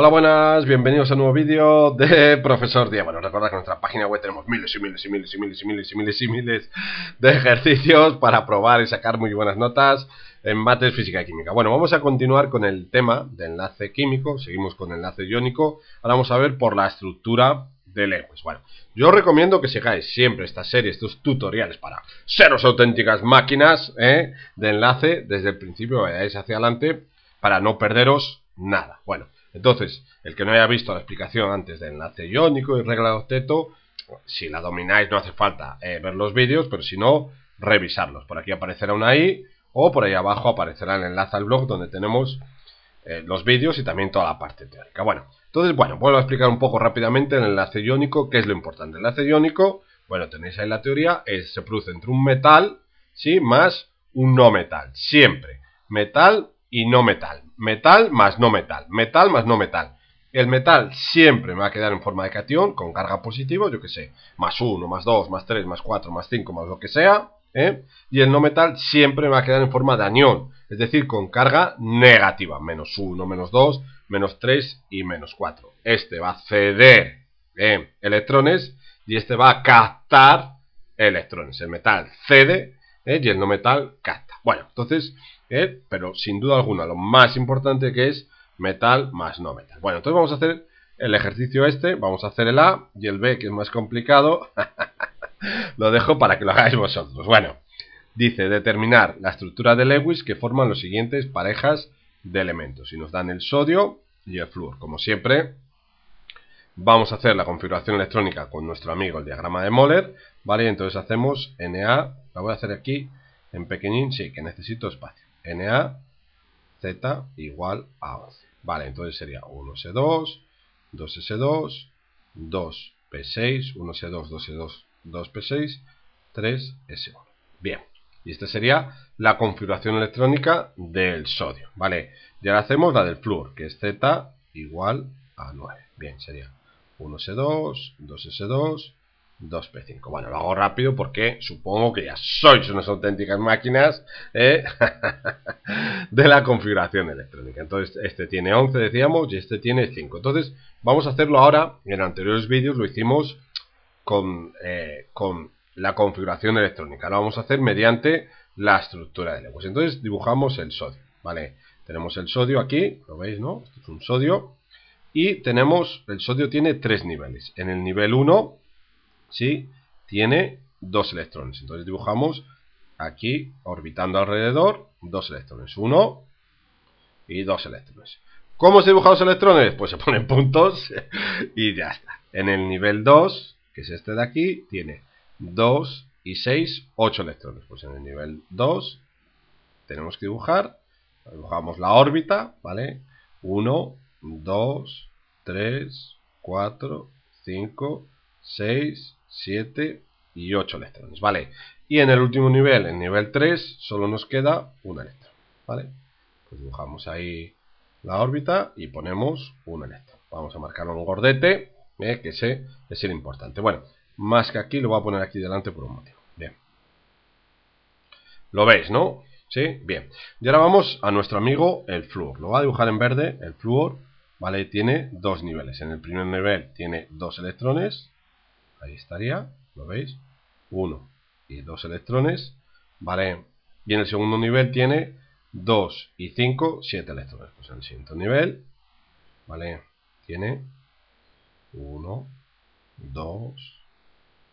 Hola, buenas, bienvenidos a un nuevo vídeo de Profesor Díaz. Bueno, recordad que en nuestra página web tenemos miles y miles y miles y miles y miles y miles y miles de ejercicios para probar y sacar muy buenas notas en mates, física y química. Bueno, vamos a continuar con el tema de enlace químico, seguimos con enlace iónico. Ahora vamos a ver por la estructura de Lewis. Bueno, yo recomiendo que sigáis siempre esta serie, estos tutoriales para seros auténticas máquinas ¿eh? de enlace. Desde el principio vayáis hacia adelante para no perderos nada. Bueno. Entonces, el que no haya visto la explicación antes del enlace iónico y regla de octeto, si la domináis no hace falta eh, ver los vídeos, pero si no, revisarlos. Por aquí aparecerá una I o por ahí abajo aparecerá el enlace al blog donde tenemos eh, los vídeos y también toda la parte teórica. Bueno, entonces, bueno, vuelvo a explicar un poco rápidamente el enlace iónico, qué es lo importante. El enlace iónico, bueno, tenéis ahí la teoría, se produce entre un metal, ¿sí? Más un no metal, siempre. Metal y no metal metal más no metal, metal más no metal. El metal siempre me va a quedar en forma de cation, con carga positiva, yo que sé, más 1, más 2, más 3, más 4, más 5, más lo que sea. ¿eh? Y el no metal siempre me va a quedar en forma de anión, es decir, con carga negativa, menos 1, menos 2, menos 3 y menos 4. Este va a ceder ¿eh? electrones y este va a captar electrones. El metal cede ¿eh? y el no metal capta. Bueno, entonces pero sin duda alguna lo más importante que es metal más no metal. Bueno, entonces vamos a hacer el ejercicio este, vamos a hacer el A y el B que es más complicado, lo dejo para que lo hagáis vosotros. Bueno, dice determinar la estructura de Lewis que forman los siguientes parejas de elementos y nos dan el sodio y el flúor. Como siempre, vamos a hacer la configuración electrónica con nuestro amigo el diagrama de Moller, ¿vale? Entonces hacemos NA, la voy a hacer aquí en pequeñín, sí, que necesito espacio. NA, Z igual a 11. Vale, entonces sería 1S2, 2S2, 2P6, 1S2, 2S2, 2P6, 3S1. Bien, y esta sería la configuración electrónica del sodio, ¿vale? Y ahora hacemos la del flúor, que es Z igual a 9. Bien, sería 1S2, 2S2, 2 P5. Bueno, lo hago rápido porque supongo que ya sois unas auténticas máquinas ¿eh? de la configuración electrónica. Entonces, este tiene 11, decíamos, y este tiene 5. Entonces, vamos a hacerlo ahora. En anteriores vídeos lo hicimos eh, con, la configuración electrónica. Lo vamos a hacer mediante la estructura de Lewis. Entonces, dibujamos el sodio. ¿vale? Tenemos el sodio aquí, lo veis, ¿no? es un sodio. Y tenemos, el sodio tiene tres niveles. En el nivel 1 ¿sí? Tiene dos electrones. Entonces dibujamos aquí, orbitando alrededor, dos electrones. Uno y dos electrones. ¿Cómo se dibujan los electrones? Pues se ponen puntos y ya está. En el nivel 2, que es este de aquí, tiene dos y 6, 8 electrones. Pues en el nivel 2 tenemos que dibujar. Dibujamos la órbita, ¿vale? 1, 2, 3, 4, 5, 6, 7 y 8 electrones, ¿vale? Y en el último nivel, en nivel 3, solo nos queda un electrón, ¿vale? Pues dibujamos ahí la órbita y ponemos un electrón. Vamos a marcar un gordete, ¿eh? que sé, es el importante. Bueno, más que aquí, lo voy a poner aquí delante por un motivo. Bien. ¿Lo veis, no? ¿Sí? Bien. Y ahora vamos a nuestro amigo el flúor. Lo voy a dibujar en verde, el flúor, ¿vale? Tiene dos niveles. En el primer nivel tiene dos electrones, Ahí estaría, ¿lo veis? 1 y 2 electrones. Vale. Y en el segundo nivel tiene 2 y 5, 7 electrones. Pues en el siguiente nivel, ¿vale? Tiene 1, 2,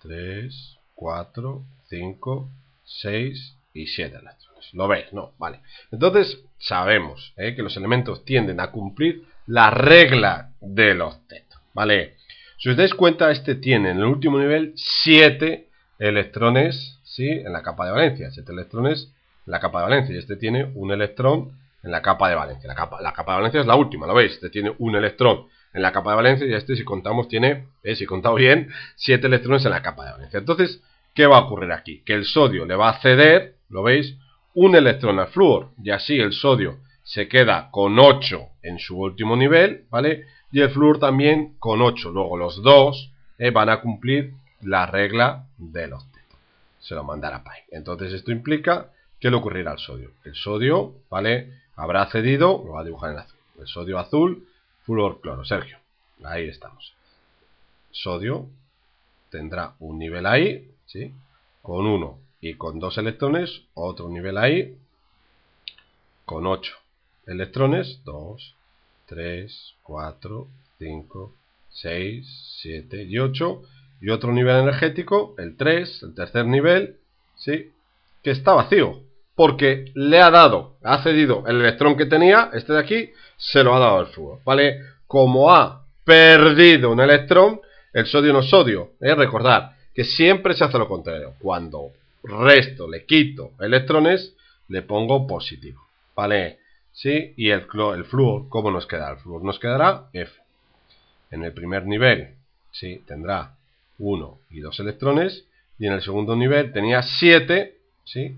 3, 4, 5, 6 y 7 electrones. ¿Lo veis? No, vale. Entonces sabemos ¿eh? que los elementos tienden a cumplir la regla de los tetos, ¿vale? Si os dais cuenta, este tiene en el último nivel 7 electrones ¿sí? en la capa de valencia, Siete electrones en la capa de valencia, y este tiene un electrón en la capa de valencia. La capa, de valencia es la última, ¿lo veis? Este tiene un electrón en la capa de valencia y este, si contamos, tiene, eh, si he contado bien, 7 electrones en la capa de valencia. Entonces, ¿qué va a ocurrir aquí? Que el sodio le va a ceder, ¿lo veis? Un electrón al flúor y así el sodio se queda con 8 en su último nivel, ¿vale? y el flúor también con 8. Luego los dos eh, van a cumplir la regla del los Se lo mandará PAI. Entonces esto implica que le ocurrirá al sodio. El sodio, ¿vale? Habrá cedido, lo va a dibujar en azul. El sodio azul, flúor cloro. Sergio, ahí estamos. Sodio tendrá un nivel ahí, ¿sí? Con 1 y con 2 electrones, otro nivel ahí, con 8 electrones, 2, 3, 4, 5, 6, 7 y 8. Y otro nivel energético, el 3, el tercer nivel, ¿sí? Que está vacío. Porque le ha dado, ha cedido el electrón que tenía, este de aquí, se lo ha dado al fuego ¿vale? Como ha perdido un electrón, el sodio no es sodio. ¿eh? recordar que siempre se hace lo contrario. Cuando resto, le quito electrones, le pongo positivo, ¿vale? Y el, el flúor, ¿cómo nos queda? El flúor nos quedará F. En el primer nivel, Tendrá 1 y 2 electrones. Y en el segundo nivel tenía 7, ¿sí?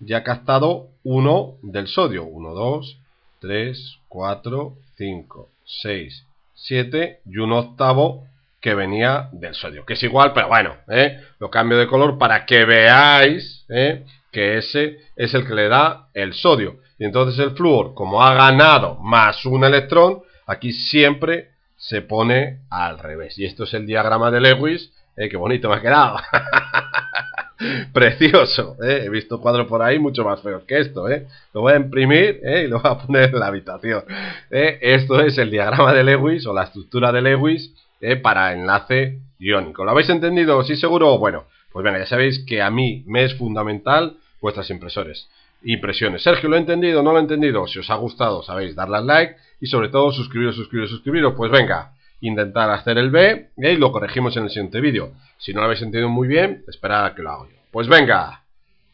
Ya captado 1 del sodio. 1, 2, 3, 4, 5, 6, 7 y un octavo que venía del sodio. Que es igual, pero bueno, ¿eh? lo cambio de color para que veáis ¿eh? que ese es el que le da el sodio. Y entonces el flúor, como ha ganado más un electrón, aquí siempre se pone al revés. Y esto es el diagrama de Lewis. Eh, ¡Qué bonito me ha quedado! Precioso. Eh, he visto cuadros por ahí mucho más feos que esto. Eh. Lo voy a imprimir y lo voy a poner en la habitación. Esto es el diagrama de Lewis o la estructura de Lewis eh, para enlace iónico. ¿Lo habéis entendido? ¿Sí seguro? Bueno, pues venga, ya sabéis que a mí me es fundamental vuestras impresores. Impresiones. Sergio, ¿lo he entendido? ¿No lo he entendido? Si os ha gustado, sabéis, darle al like y sobre todo suscribiros, suscribiros, suscribiros. Pues venga, intentar hacer el B eh, y lo corregimos en el siguiente vídeo. Si no lo habéis entendido muy bien, esperad a que lo hago yo. Pues venga,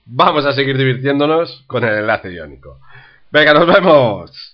vamos a seguir divirtiéndonos con el enlace iónico. Venga, nos vemos.